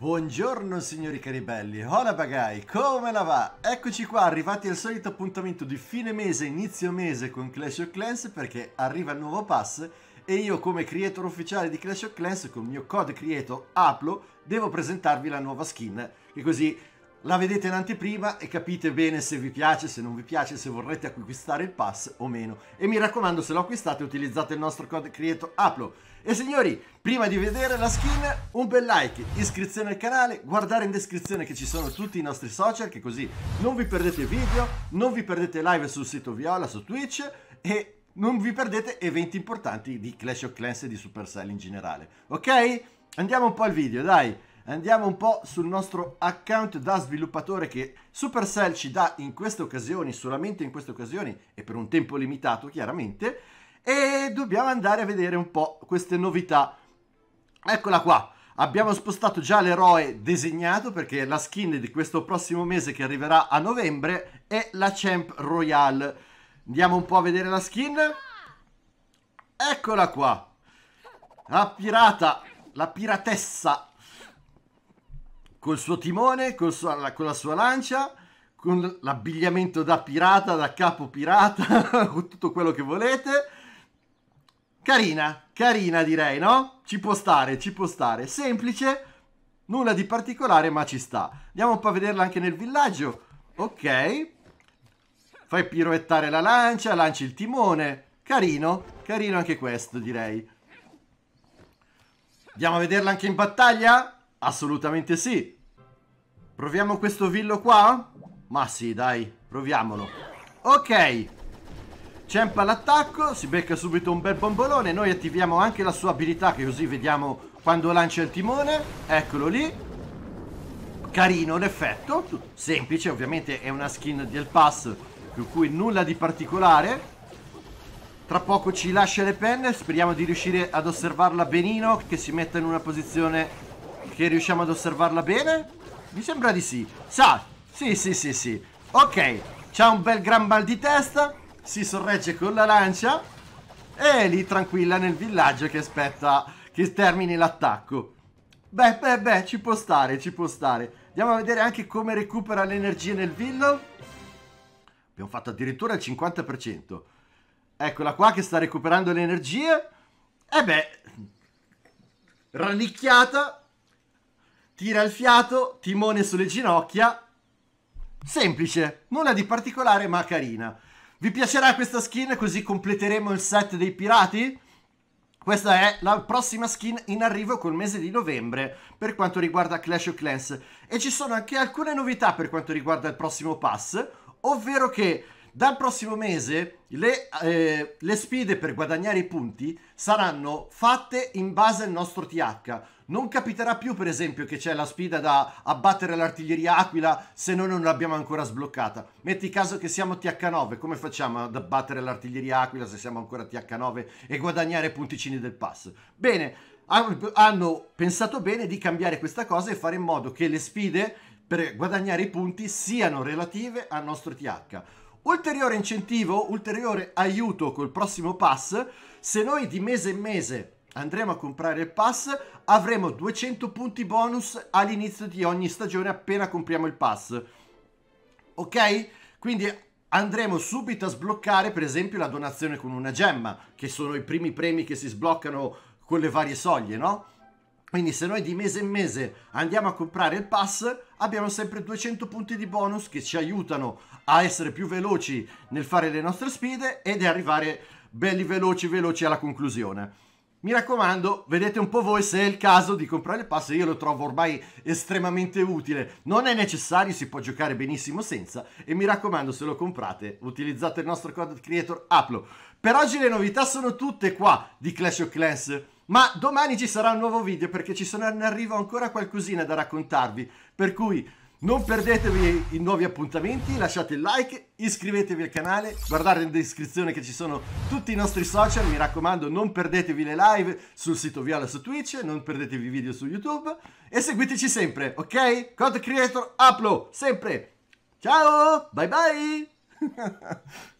Buongiorno signori cari belli, hola bagai, come la va? Eccoci qua, arrivati al solito appuntamento di fine mese, inizio mese con Clash of Clans perché arriva il nuovo pass e io come creator ufficiale di Clash of Clans con il mio code creator Aplo devo presentarvi la nuova skin e così la vedete in anteprima e capite bene se vi piace, se non vi piace, se vorrete acquistare il pass o meno. E mi raccomando, se lo acquistate utilizzate il nostro code creator APLO. E signori, prima di vedere la skin, un bel like, iscrizione al canale, guardare in descrizione che ci sono tutti i nostri social, che così non vi perdete video, non vi perdete live sul sito Viola, su Twitch e non vi perdete eventi importanti di Clash of Clans e di Supercell in generale. Ok? Andiamo un po' al video, dai! andiamo un po' sul nostro account da sviluppatore che Supercell ci dà in queste occasioni, solamente in queste occasioni e per un tempo limitato chiaramente, e dobbiamo andare a vedere un po' queste novità. Eccola qua, abbiamo spostato già l'eroe disegnato perché la skin di questo prossimo mese che arriverà a novembre è la Champ Royale. Andiamo un po' a vedere la skin. Eccola qua, la pirata, la piratessa col suo timone, col suo, con la sua lancia, con l'abbigliamento da pirata, da capo pirata, con tutto quello che volete. Carina, carina direi, no? Ci può stare, ci può stare. Semplice, nulla di particolare, ma ci sta. Andiamo un po' a vederla anche nel villaggio. Ok. Fai piroettare la lancia, lanci il timone. Carino, carino anche questo direi. Andiamo a vederla anche in battaglia? Assolutamente sì. Proviamo questo villo qua? Ma sì, dai, proviamolo. Ok. Champ l'attacco, si becca subito un bel bombolone. Noi attiviamo anche la sua abilità, che così vediamo quando lancia il timone. Eccolo lì. Carino l'effetto, semplice, ovviamente è una skin del pass, per cui nulla di particolare. Tra poco ci lascia le penne, speriamo di riuscire ad osservarla benino, che si metta in una posizione che riusciamo ad osservarla bene? Mi sembra di sì. Sa, sì, sì, sì, sì. Ok, c'ha un bel gran mal di testa, si sorregge con la lancia e è lì tranquilla nel villaggio che aspetta che termini l'attacco. Beh, beh, beh, ci può stare, ci può stare. Andiamo a vedere anche come recupera l'energia nel villo. Abbiamo fatto addirittura il 50%. Eccola qua che sta recuperando le energie. E beh, Rannicchiata tira il fiato, timone sulle ginocchia. Semplice, nulla di particolare ma carina. Vi piacerà questa skin così completeremo il set dei pirati? Questa è la prossima skin in arrivo col mese di novembre per quanto riguarda Clash of Clans e ci sono anche alcune novità per quanto riguarda il prossimo pass, ovvero che dal prossimo mese le, eh, le sfide per guadagnare i punti saranno fatte in base al nostro TH non capiterà più, per esempio, che c'è la sfida da abbattere l'artiglieria Aquila se noi non l'abbiamo ancora sbloccata. Metti caso che siamo TH9, come facciamo ad abbattere l'artiglieria Aquila se siamo ancora TH9 e guadagnare punticini del pass? Bene, hanno pensato bene di cambiare questa cosa e fare in modo che le sfide per guadagnare i punti siano relative al nostro TH. Ulteriore incentivo, ulteriore aiuto col prossimo pass, se noi di mese in mese andremo a comprare il pass, avremo 200 punti bonus all'inizio di ogni stagione appena compriamo il pass. Ok? Quindi andremo subito a sbloccare per esempio la donazione con una gemma, che sono i primi premi che si sbloccano con le varie soglie, no? Quindi se noi di mese in mese andiamo a comprare il pass, abbiamo sempre 200 punti di bonus che ci aiutano a essere più veloci nel fare le nostre sfide ed arrivare belli veloci veloci alla conclusione mi raccomando, vedete un po' voi se è il caso di comprare il pass, io lo trovo ormai estremamente utile, non è necessario, si può giocare benissimo senza e mi raccomando se lo comprate utilizzate il nostro code creator Aplo. Per oggi le novità sono tutte qua di Clash of Clans, ma domani ci sarà un nuovo video perché ci sono in arrivo ancora qualcosina da raccontarvi, per cui non perdetevi i nuovi appuntamenti, lasciate il like, iscrivetevi al canale, guardate in descrizione che ci sono tutti i nostri social, mi raccomando non perdetevi le live sul sito Viola su Twitch, non perdetevi i video su YouTube e seguiteci sempre, ok? Code Creator Upload, sempre! Ciao, bye bye!